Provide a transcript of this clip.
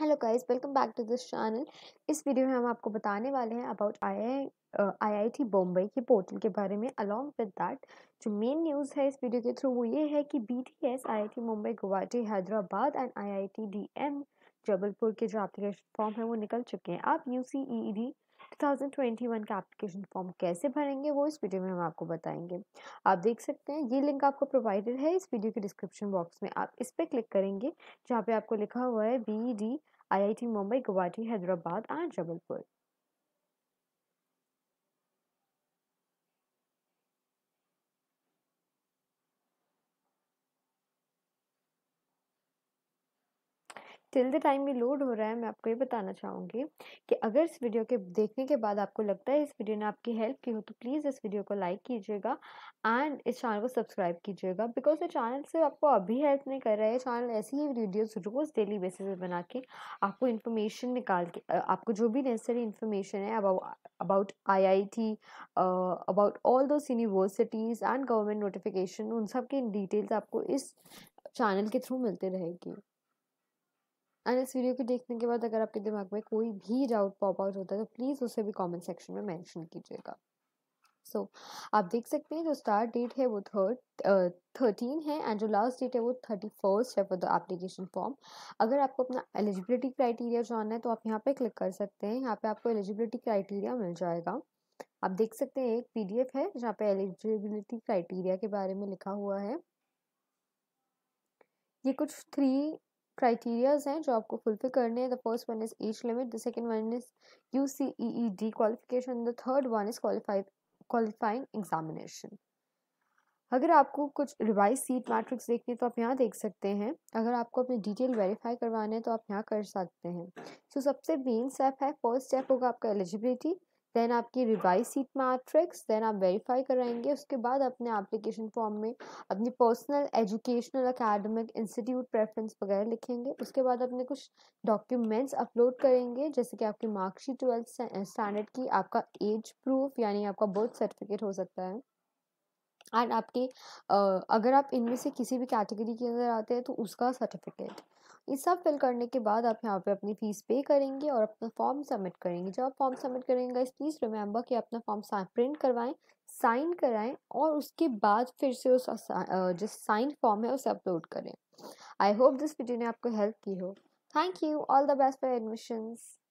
hello guys welcome back to this channel इस video में हम आपको बताने वाले हैं about I I T Bombay की पोर्टल के बारे में अलॉन्ग विद दैट जो मेन न्यूज़ है इस वीडियो के थ्रू वो ये है कि B T S I I T Mumbai Guwahati Hyderabad and I I T D M Jabalpur के जो एप्लीकेशन फॉर्म है वो निकल चुके हैं आप यू सी ई डी 2021 का एप्लीकेशन फॉर्म कैसे भरेंगे वो इस वीडियो में हम आपको बताएंगे आप देख सकते हैं ये लिंक आपको प्रोवाइडेड है इस वीडियो के डिस्क्रिप्शन बॉक्स में आप इस पर क्लिक करेंगे जहाँ पे आपको लिखा हुआ है B D I I T Mumbai Guwahati Hyderabad and Jabalpur till the time ये लोड हो रहा है मैं आपको ये बताना चाहूँगी कि अगर इस वीडियो के देखने के बाद आपको लगता है इस वीडियो ने आपकी हेल्प की हो तो प्लीज़ इस वीडियो को लाइक कीजिएगा एंड इस चैनल को सब्सक्राइब कीजिएगा बिकॉज ये चैनल से आपको अभी हेल्प नहीं कर रहा है चैनल ऐसी ही वीडियोज़ रोज़ डेली बेसिस पर बना के आपको इन्फॉर्मेशन निकाल के आपको जो भी नेसेसरी इन्फॉर्मेशन है about I I T about all those universities and government notification उन सब की डिटेल्स आपको इस चैनल के थ्रू मिलते रहेगी एंड इस वीडियो को देखने के बाद अगर आपके दिमाग में कोई भी डाउट पॉप आउट होता है तो प्लीज़ उसे भी कमेंट सेक्शन में मेंशन कीजिएगा सो so, आप देख सकते हैं जो स्टार्ट डेट है वो थर्ड थर्टीन uh, है एंड जो लास्ट डेट है वो थर्टी फर्स्ट है फॉर द एप्लीकेशन फॉर्म अगर आपको अपना एलिजिबिलिटी क्राइटेरिया जानना है तो आप यहाँ पे क्लिक कर सकते हैं यहाँ पे आपको एलिजिबिलिटी क्राइटेरिया मिल जाएगा आप देख सकते हैं एक पी है जहाँ पे एलिजिबिलिटी क्राइटेरिया के बारे में लिखा हुआ है ये कुछ थ्री क्राइटेरियाज हैं जो आपको फुलफिल करने हैं the first one is age limit the second one is U C E E D qualification the third one is qualified qualifying examination अगर आपको कुछ रिवाइज सीट मैट्रिक्स देखनी है तो आप यहाँ देख सकते हैं अगर आपको अपने डिटेल वेरीफाई करवाने हैं तो आप यहाँ कर सकते हैं सो so, सबसे मेन स्टेप है फर्स्ट स्टेप होगा आपका एलिजिबिलिटी देन आपकी रिवाइज सीट मैट्रिक्स देन आप वेरीफाई कराएंगे उसके बाद अपने एप्लीकेशन फॉर्म में अपनी personal educational academic institute preference वगैरह लिखेंगे उसके बाद अपने कुछ डॉक्यूमेंट्स अपलोड करेंगे जैसे कि आपकी मार्कशीट ट्वेल्थ स्टैंडर्ड की आपका एज प्रूफ यानी आपका बर्थ सर्टिफिकेट हो सकता है एंड आपके अगर आप इनमें से किसी भी कैटेगरी के अंदर आते हैं तो उसका सर्टिफिकेट ये सब फिल करने के बाद आप यहाँ पे अपनी फ़ीस पे करेंगे और अपना फॉर्म सबमिट करेंगे जब आप फॉर्म सबमिट करेंगे इस प्लीज़ रिमेंबर कि अपना फॉर्म प्रिंट करवाएं साइन कराएं और उसके बाद फिर से उस जो साइन फॉर्म है उसे अपलोड करें आई होप दिस वीडियो ने आपको हेल्प की हो thank you all the best for admissions